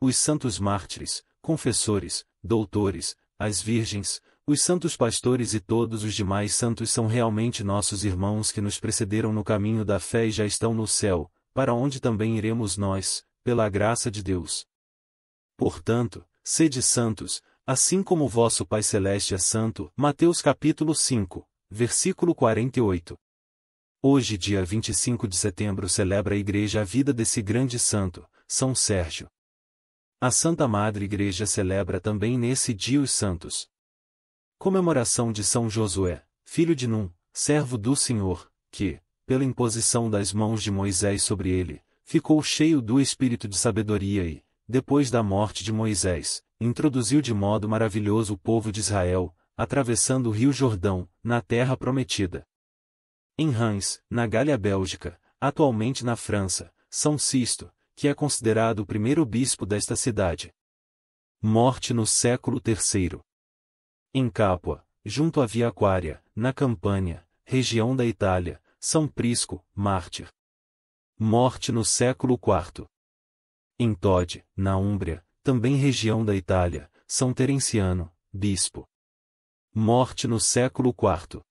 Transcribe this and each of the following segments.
os santos mártires, confessores, doutores, as virgens, os santos pastores e todos os demais santos são realmente nossos irmãos que nos precederam no caminho da fé e já estão no céu, para onde também iremos nós, pela graça de Deus. Portanto, sede santos, assim como vosso Pai Celeste é santo. Mateus capítulo 5, versículo 48. Hoje, dia 25 de setembro, celebra a igreja a vida desse grande santo, São Sérgio. A Santa Madre Igreja celebra também nesse dia os santos. Comemoração de São Josué, filho de Num, servo do Senhor, que, pela imposição das mãos de Moisés sobre ele, ficou cheio do espírito de sabedoria e, depois da morte de Moisés, introduziu de modo maravilhoso o povo de Israel, atravessando o rio Jordão, na terra prometida. Em Reims, na Galha Bélgica, atualmente na França, São Sisto, que é considerado o primeiro bispo desta cidade. Morte no século III. Em Capua, junto à Via Aquária, na Campânia, região da Itália, São Prisco, mártir. Morte no século IV. Em Todi, na Úmbria, também região da Itália, São Terenciano, bispo. Morte no século IV.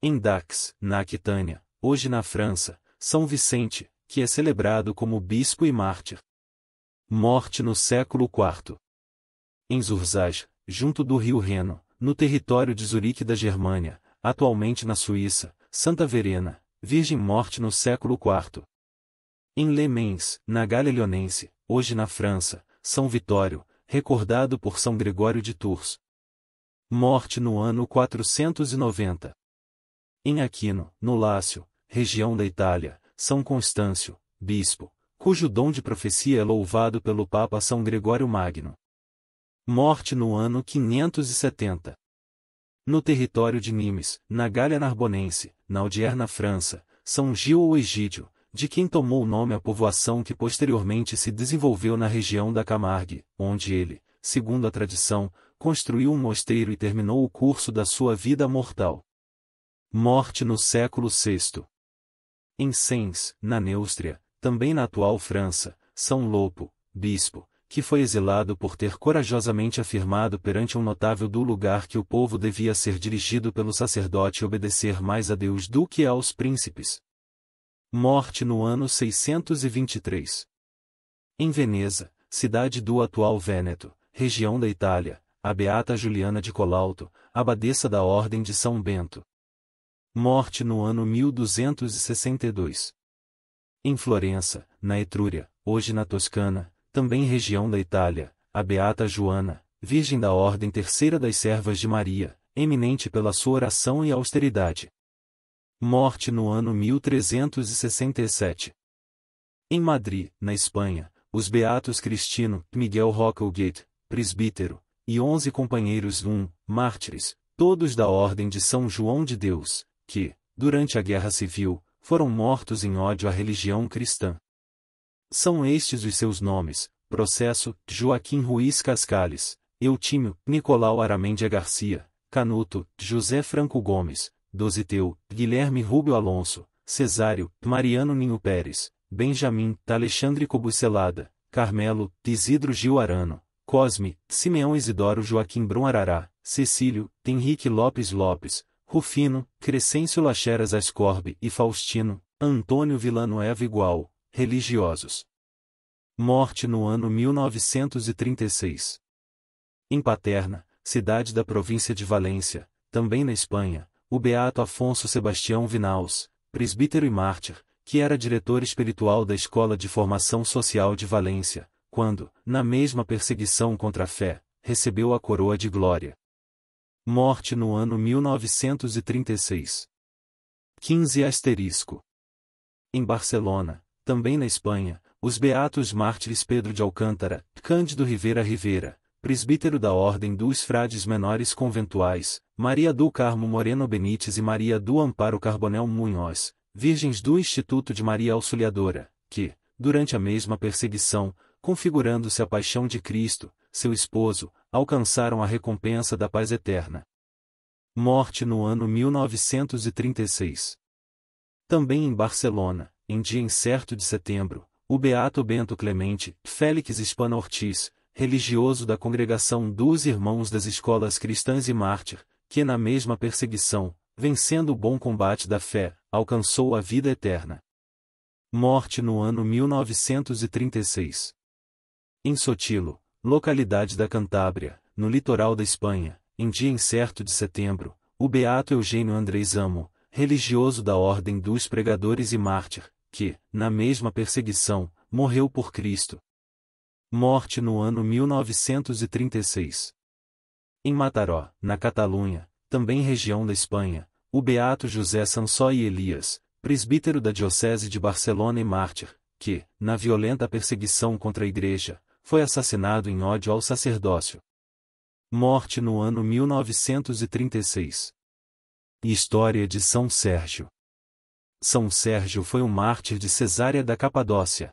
Em Dax, na Aquitânia, hoje na França, São Vicente, que é celebrado como bispo e mártir. Morte no século IV. Em Zurzaj, junto do rio Reno, no território de Zurique da Germânia, atualmente na Suíça, Santa Verena, Virgem Morte no século IV. Em Le Mans, na Galha Leonense, hoje na França, São Vitório, recordado por São Gregório de Tours. Morte no ano 490. Em Aquino, no Lácio, região da Itália, são Constâncio, bispo, cujo dom de profecia é louvado pelo Papa São Gregório Magno. Morte no ano 570. No território de Nimes, na Galha Narbonense, na Odierna França, São Gil ou Egídio, de quem tomou o nome a povoação que posteriormente se desenvolveu na região da Camargue, onde ele, segundo a tradição, construiu um mosteiro e terminou o curso da sua vida mortal. Morte no século VI. Em Sens, na Neústria, também na atual França, São Lopo, bispo, que foi exilado por ter corajosamente afirmado perante um notável do lugar que o povo devia ser dirigido pelo sacerdote e obedecer mais a Deus do que aos príncipes. Morte no ano 623. Em Veneza, cidade do atual Vêneto, região da Itália, a beata Juliana de Colalto, abadesa da Ordem de São Bento, morte no ano 1262. Em Florença, na Etrúria, hoje na Toscana, também região da Itália, a beata Joana, virgem da Ordem Terceira das Servas de Maria, eminente pela sua oração e austeridade. Morte no ano 1367. Em Madrid, na Espanha, os beatos Cristino, Miguel Rocklegate, presbítero, e onze companheiros um, mártires, todos da Ordem de São João de Deus, que, durante a Guerra Civil, foram mortos em ódio à religião cristã. São estes os seus nomes: Processo, Joaquim Ruiz Cascales, Eutímio, Nicolau Aramendia Garcia, Canuto, José Franco Gomes, Doziteu, Guilherme Rubio Alonso, Cesário, Mariano Ninho Pérez, Benjamin, Alexandre Cobucelada, Carmelo, Isidro Gil Arano, Cosme, Simeão Isidoro Joaquim Brum Arará, Cecílio, Henrique Lopes Lopes, Rufino, Crescêncio Lacheras Ascorbe e Faustino, Antônio Villanueva Igual, religiosos. Morte no ano 1936. Em Paterna, cidade da província de Valência, também na Espanha, o beato Afonso Sebastião Vinaus, presbítero e mártir, que era diretor espiritual da Escola de Formação Social de Valência, quando, na mesma perseguição contra a fé, recebeu a coroa de glória. Morte no ano 1936. 15 asterisco. Em Barcelona, também na Espanha, os beatos mártires Pedro de Alcântara, Cândido Rivera Rivera, presbítero da Ordem dos Frades Menores Conventuais, Maria do Carmo Moreno Benites e Maria do Amparo Carbonel Munhoz, virgens do Instituto de Maria Auxiliadora, que, durante a mesma perseguição, configurando-se a paixão de Cristo, seu esposo, alcançaram a recompensa da paz eterna. Morte no ano 1936. Também em Barcelona, em dia incerto de setembro, o beato Bento Clemente, Félix Hispano Ortiz, religioso da congregação dos Irmãos das Escolas Cristãs e Mártir, que na mesma perseguição, vencendo o bom combate da fé, alcançou a vida eterna. Morte no ano 1936. Em Sotilo, localidade da Cantábria, no litoral da Espanha, em dia incerto de setembro, o beato Eugênio Andrés Amo, religioso da Ordem dos Pregadores e mártir, que, na mesma perseguição, morreu por Cristo. Morte no ano 1936. Em Mataró, na Catalunha, também região da Espanha, o beato José Sansó e Elias, presbítero da Diocese de Barcelona e mártir, que, na violenta perseguição contra a Igreja, foi assassinado em ódio ao sacerdócio. Morte no ano 1936. História de São Sérgio. São Sérgio foi um mártir de Cesária da Capadócia.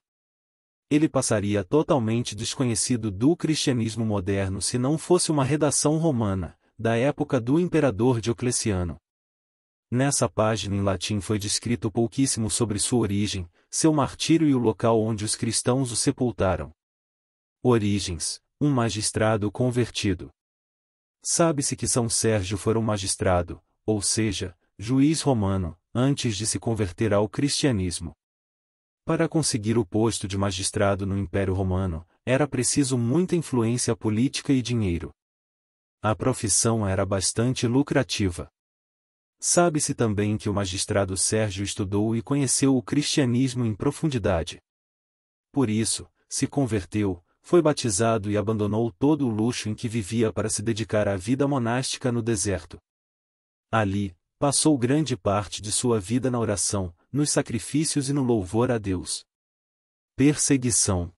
Ele passaria totalmente desconhecido do cristianismo moderno se não fosse uma redação romana, da época do imperador Diocleciano. Nessa página em latim foi descrito pouquíssimo sobre sua origem, seu martírio e o local onde os cristãos o sepultaram. Origens, um magistrado convertido. Sabe-se que São Sérgio foi um magistrado, ou seja, juiz romano, antes de se converter ao cristianismo. Para conseguir o posto de magistrado no Império Romano, era preciso muita influência política e dinheiro. A profissão era bastante lucrativa. Sabe-se também que o magistrado Sérgio estudou e conheceu o cristianismo em profundidade. Por isso, se converteu, foi batizado e abandonou todo o luxo em que vivia para se dedicar à vida monástica no deserto. Ali, passou grande parte de sua vida na oração, nos sacrifícios e no louvor a Deus. Perseguição.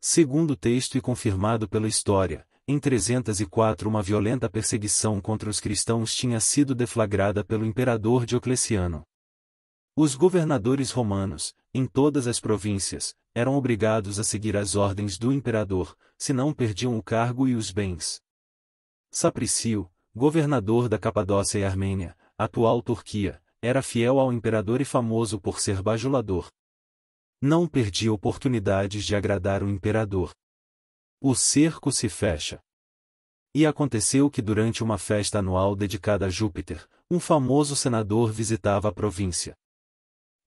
Segundo o texto e confirmado pela história, em 304 uma violenta perseguição contra os cristãos tinha sido deflagrada pelo imperador Diocleciano. Os governadores romanos, em todas as províncias, eram obrigados a seguir as ordens do imperador, senão perdiam o cargo e os bens. Sapricio, governador da Capadócia e Armênia, atual Turquia, era fiel ao imperador e famoso por ser bajulador. Não perdia oportunidades de agradar o imperador. O cerco se fecha. E aconteceu que durante uma festa anual dedicada a Júpiter, um famoso senador visitava a província.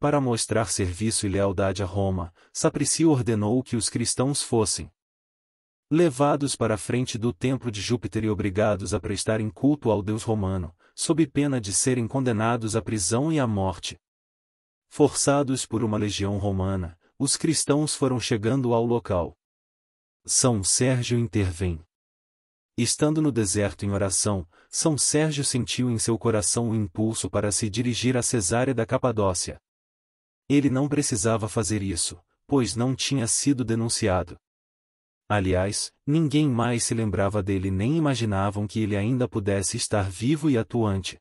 Para mostrar serviço e lealdade a Roma, Sapricio ordenou que os cristãos fossem levados para a frente do templo de Júpiter e obrigados a prestarem culto ao deus romano, sob pena de serem condenados à prisão e à morte. Forçados por uma legião romana, os cristãos foram chegando ao local. São Sérgio intervém. Estando no deserto em oração, São Sérgio sentiu em seu coração o impulso para se dirigir a Cesária da Capadócia. Ele não precisava fazer isso, pois não tinha sido denunciado. Aliás, ninguém mais se lembrava dele nem imaginavam que ele ainda pudesse estar vivo e atuante.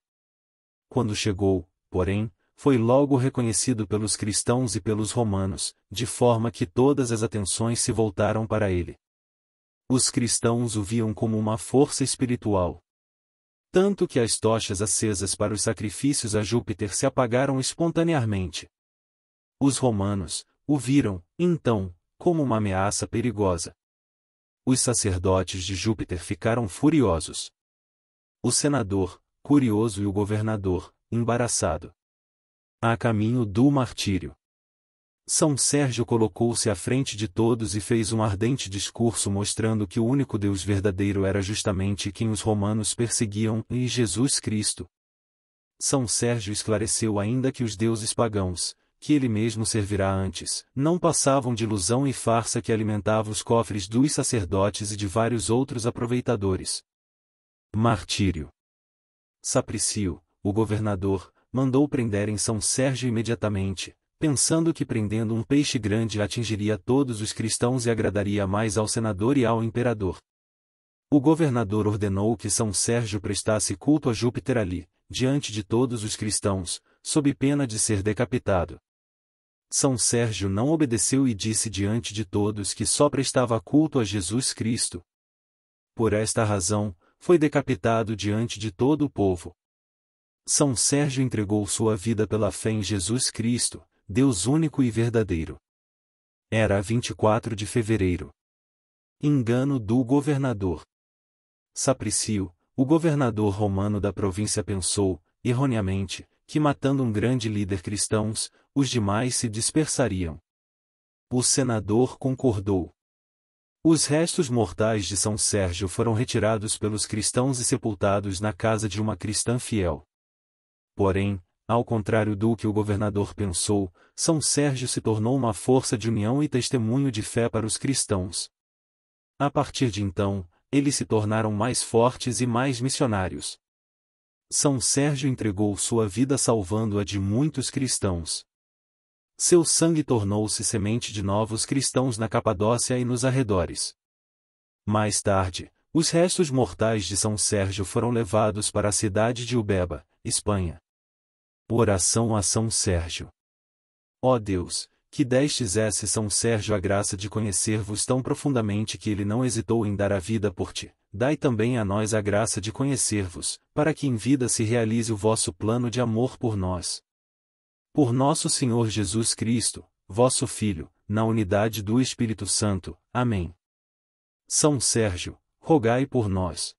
Quando chegou, porém, foi logo reconhecido pelos cristãos e pelos romanos, de forma que todas as atenções se voltaram para ele. Os cristãos o viam como uma força espiritual. Tanto que as tochas acesas para os sacrifícios a Júpiter se apagaram espontaneamente. Os romanos o viram, então, como uma ameaça perigosa. Os sacerdotes de Júpiter ficaram furiosos. O senador, curioso e o governador, embaraçado. A caminho do martírio. São Sérgio colocou-se à frente de todos e fez um ardente discurso mostrando que o único Deus verdadeiro era justamente quem os romanos perseguiam e Jesus Cristo. São Sérgio esclareceu ainda que os deuses pagãos, que ele mesmo servirá antes, não passavam de ilusão e farsa que alimentava os cofres dos sacerdotes e de vários outros aproveitadores. Martírio. Sapricio, o governador, mandou prender em São Sérgio imediatamente, pensando que prendendo um peixe grande atingiria todos os cristãos e agradaria mais ao senador e ao imperador. O governador ordenou que São Sérgio prestasse culto a Júpiter ali, diante de todos os cristãos, sob pena de ser decapitado. São Sérgio não obedeceu e disse diante de todos que só prestava culto a Jesus Cristo. Por esta razão, foi decapitado diante de todo o povo. São Sérgio entregou sua vida pela fé em Jesus Cristo, Deus único e verdadeiro. Era 24 de fevereiro. Engano do governador. Sapricio, o governador romano da província pensou, erroneamente, que matando um grande líder cristãos, os demais se dispersariam. O senador concordou. Os restos mortais de São Sérgio foram retirados pelos cristãos e sepultados na casa de uma cristã fiel. Porém, ao contrário do que o governador pensou, São Sérgio se tornou uma força de união e testemunho de fé para os cristãos. A partir de então, eles se tornaram mais fortes e mais missionários. São Sérgio entregou sua vida salvando-a de muitos cristãos. Seu sangue tornou-se semente de novos cristãos na Capadócia e nos arredores. Mais tarde, os restos mortais de São Sérgio foram levados para a cidade de Ubeba, Espanha. Oração a São Sérgio. Ó oh Deus, que destes esse São Sérgio a graça de conhecer-vos tão profundamente que ele não hesitou em dar a vida por ti dai também a nós a graça de conhecer-vos, para que em vida se realize o vosso plano de amor por nós. Por nosso Senhor Jesus Cristo, vosso Filho, na unidade do Espírito Santo. Amém. São Sérgio, rogai por nós.